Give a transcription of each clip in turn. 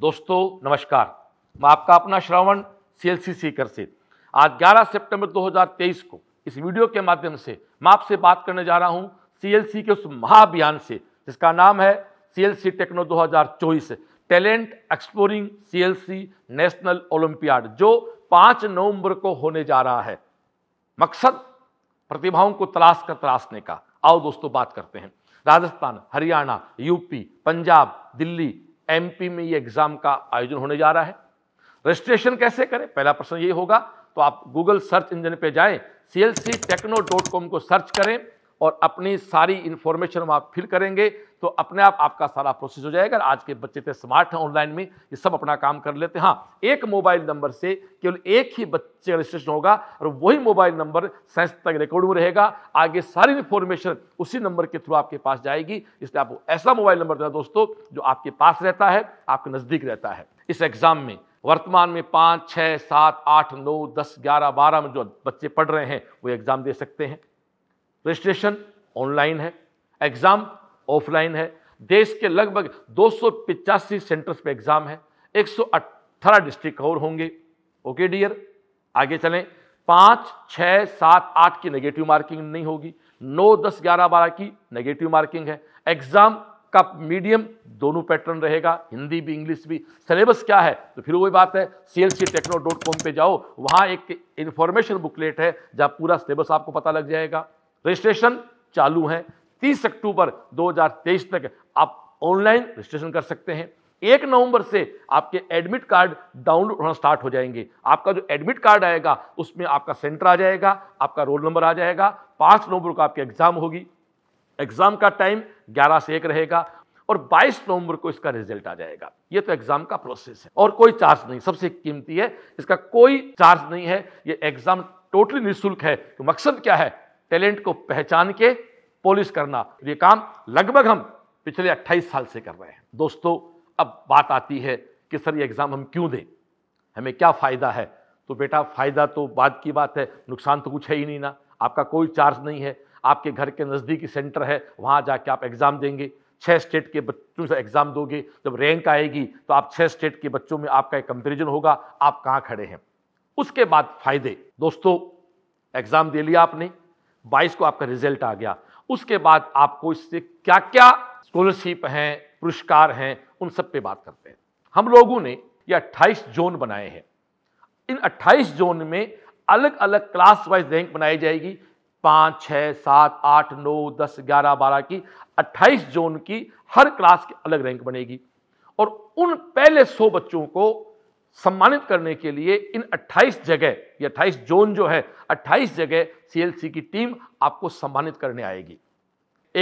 दोस्तों नमस्कार मैं आपका अपना श्रवण सीएलसी सीकर से आज 11 सितंबर 2023 को इस वीडियो के माध्यम से मैं आपसे बात करने जा रहा हूं सीएलसी के उस महाअभियान से जिसका नाम है CLC Techno 2024 talent exploring CLC national olympiad जो 5 नवंबर को होने जा रहा है मकसद प्रतिभाओं को तलाश कर तलाशने का आओ दोस्तों बात करते हैं राजस्थान हरियाणा यूपी पंजाब दिल्ली एमपी में ये एग्जाम का आयोजन होने जा रहा है रजिस्ट्रेशन कैसे करें पहला प्रश्न ये होगा तो आप गूगल सर्च इंजन पे जाएं सी को सर्च करें और अपनी सारी इन्फॉर्मेशन वहाँ फिल करेंगे तो अपने आप आपका सारा प्रोसेस हो जाएगा आज के बच्चे तो स्मार्ट हैं ऑनलाइन में ये सब अपना काम कर लेते हैं हाँ एक मोबाइल नंबर से केवल एक ही बच्चे रजिस्ट्रेशन होगा और वही मोबाइल नंबर साइंस तक रिकॉर्ड में रहेगा आगे सारी इन्फॉर्मेशन उसी नंबर के थ्रू आपके पास जाएगी इसलिए आपको ऐसा मोबाइल नंबर देना दोस्तों जो आपके पास रहता है आपके नज़दीक रहता है इस एग्ज़ाम में वर्तमान में पाँच छः सात आठ नौ दस ग्यारह बारह में जो बच्चे पढ़ रहे हैं वो एग्ज़ाम दे सकते हैं रजिस्ट्रेशन ऑनलाइन है एग्ज़ाम ऑफलाइन है देश के लगभग दो सेंटर्स पे एग्ज़ाम है एक डिस्ट्रिक्ट और होंगे ओके डियर आगे चलें पाँच छः सात आठ की नेगेटिव मार्किंग नहीं होगी नौ दस ग्यारह बारह की नेगेटिव मार्किंग है एग्ज़ाम का मीडियम दोनों पैटर्न रहेगा हिंदी भी इंग्लिश भी सिलेबस क्या है तो फिर वही बात है C L C techno dot com पर जाओ वहाँ एक इन्फॉर्मेशन बुकलेट है जहाँ पूरा सिलेबस आपको पता लग जाएगा रजिस्ट्रेशन चालू है तीस अक्टूबर 2023 तक आप ऑनलाइन रजिस्ट्रेशन कर सकते हैं एक नवंबर से आपके एडमिट कार्ड डाउनलोड होना स्टार्ट हो जाएंगे आपका जो एडमिट कार्ड आएगा उसमें आपका सेंटर आ जाएगा आपका रोल नंबर आ जाएगा पांच नवंबर को आपकी एग्ज़ाम होगी एग्ज़ाम का टाइम ग्यारह से एक रहेगा और 22 नवंबर को इसका रिजल्ट आ जाएगा ये तो एग्जाम का प्रोसेस है और कोई चार्ज नहीं सबसे कीमती है इसका कोई चार्ज नहीं है ये एग्जाम टोटली निःशुल्क है तो मकसद क्या है टैलेंट को पहचान के पॉलिश करना ये काम लगभग हम पिछले 28 साल से कर रहे हैं दोस्तों अब बात आती है कि सर ये एग्ज़ाम हम क्यों दें हमें क्या फ़ायदा है तो बेटा फ़ायदा तो बाद की बात है नुकसान तो कुछ है ही नहीं ना आपका कोई चार्ज नहीं है आपके घर के नज़दीकी सेंटर है वहाँ जाके आप एग्ज़ाम देंगे छः स्टेट के बच्चों से एग्ज़ाम दोगे जब रैंक आएगी तो आप छः स्टेट के बच्चों में आपका एक कंपेरिजन होगा आप कहाँ खड़े हैं उसके बाद फ़ायदे दोस्तों एग्ज़ाम दे लिया आपने बाईस को आपका रिजल्ट आ गया उसके बाद आपको इससे क्या क्या स्कॉलरशिप हैं पुरस्कार हैं उन सब पे बात करते हैं हम लोगों ने ये 28 जोन बनाए हैं इन 28 जोन में अलग अलग क्लास वाइज रैंक बनाई जाएगी पाँच छः सात आठ नौ दस ग्यारह बारह की 28 जोन की हर क्लास की अलग रैंक बनेगी और उन पहले 100 बच्चों को सम्मानित करने के लिए इन 28 जगह ये 28 जोन जो है 28 जगह सीएलसी की टीम आपको सम्मानित करने आएगी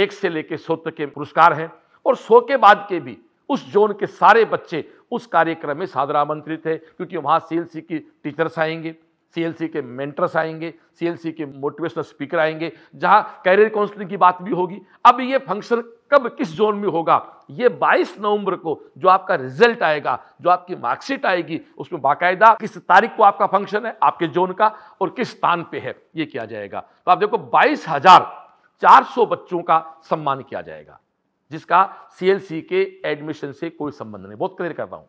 एक से लेकर सौ तक के पुरस्कार हैं और सौ के बाद के भी उस जोन के सारे बच्चे उस कार्यक्रम में सादर आमंत्रित है क्योंकि वहाँ सीएलसी की टीचर्स आएंगे सीएलसी के मेंटर्स आएंगे सीएलसी के मोटिवेशनल स्पीकर आएंगे जहां कैरियर काउंसलिंग की बात भी होगी अब ये फंक्शन कब किस जोन में होगा ये 22 नवंबर को जो आपका रिजल्ट आएगा जो आपकी मार्कशीट आएगी उसमें बाकायदा किस तारीख को आपका फंक्शन है आपके जोन का और किस स्थान पे है ये किया जाएगा तो आप देखो बाईस बच्चों का सम्मान किया जाएगा जिसका सीएलसी के एडमिशन से कोई संबंध नहीं बहुत क्लियर कर रहा हूं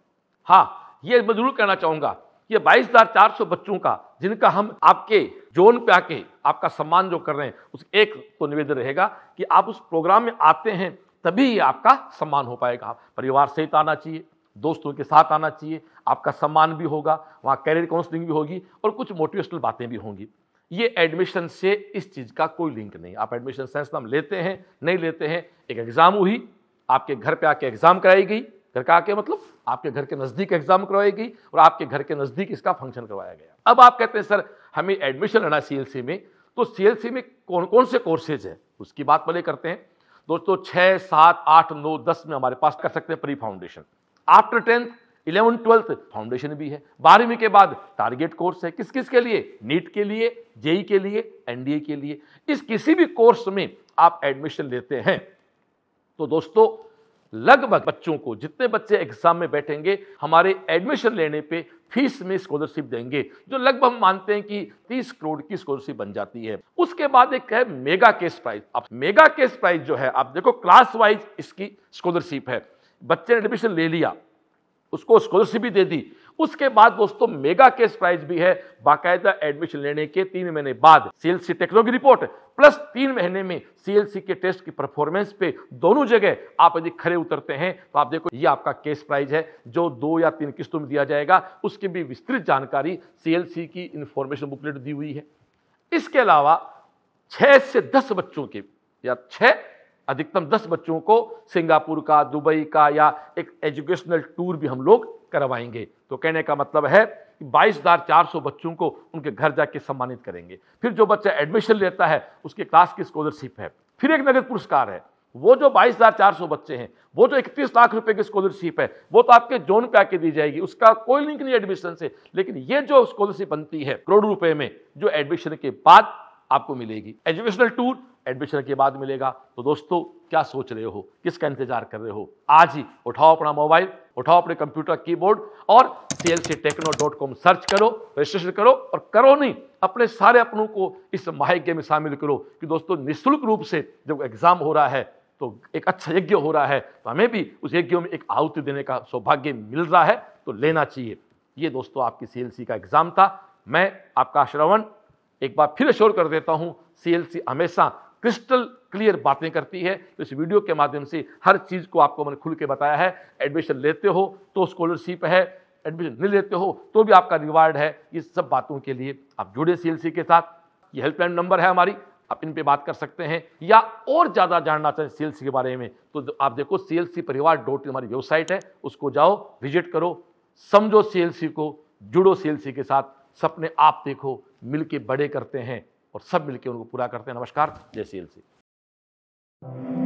हाँ ये मैं जरूर कहना चाहूंगा ये बाईस हजार चार सौ बच्चों का जिनका हम आपके जोन पे आके आपका सम्मान जो कर रहे हैं उस एक तो निवेदन रहेगा कि आप उस प्रोग्राम में आते हैं तभी आपका सम्मान हो पाएगा परिवार सहित आना चाहिए दोस्तों के साथ आना चाहिए आपका सम्मान भी होगा वहाँ कैरियर काउंसलिंग भी होगी और कुछ मोटिवेशनल बातें भी होंगी ये एडमिशन से इस चीज़ का कोई लिंक नहीं आप एडमिशन सेंस नाम लेते हैं नहीं लेते हैं एक एग्ज़ाम हुई आपके घर पे आके एग्ज़ाम कराई गई घर का आके मतलब आपके घर के नज़दीक एग्ज़ाम करवाएगी और आपके घर के नज़दीक इसका फंक्शन करवाया गया अब आप कहते हैं सर हमें एडमिशन लेना सी में तो सी में कौन कौन से कोर्सेज हैं उसकी बात पहले करते हैं दोस्तों छः सात आठ नौ दस में हमारे पास कर सकते हैं pre foundation after tenth eleven twelfth foundation भी है बारहवीं के बाद टारगेट कोर्स है किस किस के लिए नीट के लिए जेई e के लिए एनडीए के लिए इस किसी भी कोर्स में आप एडमिशन लेते हैं तो दोस्तों लगभग बच्चों को जितने बच्चे एग्जाम में बैठेंगे हमारे एडमिशन लेने पे फीस में स्कॉलरशिप देंगे जो लगभग हम मानते हैं कि 30 करोड़ की स्कॉलरशिप बन जाती है उसके बाद एक है मेगा केस प्राइज अब मेगा केस प्राइज जो है आप देखो क्लास वाइज इसकी स्कॉलरशिप है बच्चे ने एडमिशन ले लिया उसको स्कॉलरशिप भी दे दी उसके बाद दोस्तों मेगा केस प्राइज भी है बाकायदा एडमिशन लेने के तीन महीने बाद सीएलसी टेक्नोलॉजी रिपोर्ट प्लस तीन महीने में सीएलसी के टेस्ट की परफॉर्मेंस पे दोनों जगह आप यदि खड़े उतरते हैं तो आप देखो ये आपका केस प्राइज है जो दो या तीन किस्तों में दिया जाएगा उसकी भी विस्तृत जानकारी सीएलसी की इंफॉर्मेशन बुकलेट दी हुई है इसके अलावा छह से दस बच्चों के या छह अधिकतम दस बच्चों को सिंगापुर का दुबई का या एक एजुकेशनल टूर भी हम लोग करवाएंगे तो कहने का मतलब है कि बाईस बच्चों को उनके घर जाके सम्मानित करेंगे फिर जो बच्चा एडमिशन लेता है उसके क्लास की स्कॉलरशिप है फिर एक नगद पुरस्कार है वो जो बाईस हजार चार सौ बच्चे हैं वो जो इकतीस लाख रुपए की स्कॉलरशिप है वो तो आपके जोन पे आके दी जाएगी उसका कोई लिंक नहीं एडमिशन से लेकिन ये जो स्कॉलरशिप बनती है करोड़ रुपए में जो एडमिशन के बाद आपको मिलेगी एजुकेशनल टूर एडमिशन के बाद मिलेगा तो दोस्तों क्या सोच रहे हो किसका इंतजार कर रहे हो आज ही उठाओ अपना मोबाइल उठाओ अपने कंप्यूटर कीबोर्ड और C L C techno dot com search करो रजिस्ट्रेशन करो और करो नहीं अपने सारे अपनों को इस महायज्ञ में शामिल करो कि दोस्तों निःशुल्क रूप से जब एग्जाम हो रहा है तो एक अच्छा यज्ञ हो रहा है तो हमें भी उस यज्ञ में एक आहुति देने का सौभाग्य मिल रहा है तो लेना चाहिए ये दोस्तों आपकी सी का एग्जाम था मैं आपका श्रवण एक बार फिर श्योर कर देता हूँ सी हमेशा क्रिस्टल क्लियर बातें करती है तो इस वीडियो के माध्यम से हर चीज़ को आपको मैंने खुल के बताया है एडमिशन लेते हो तो स्कॉलरशिप है एडमिशन नहीं लेते हो तो भी आपका रिवार्ड है ये सब बातों के लिए आप जुड़े सी के साथ ये हेल्पलाइन नंबर है हमारी आप इन पे बात कर सकते हैं या और ज़्यादा जानना चाहें सी के बारे में तो आप देखो सी एल सी परिवार डॉट हमारी वेबसाइट है उसको जाओ विजिट करो समझो सी को जुड़ो सी के साथ सपने आप देखो मिल के बड़े करते हैं और सब मिलकर उनको पूरा करते हैं नमस्कार जय सी एल सी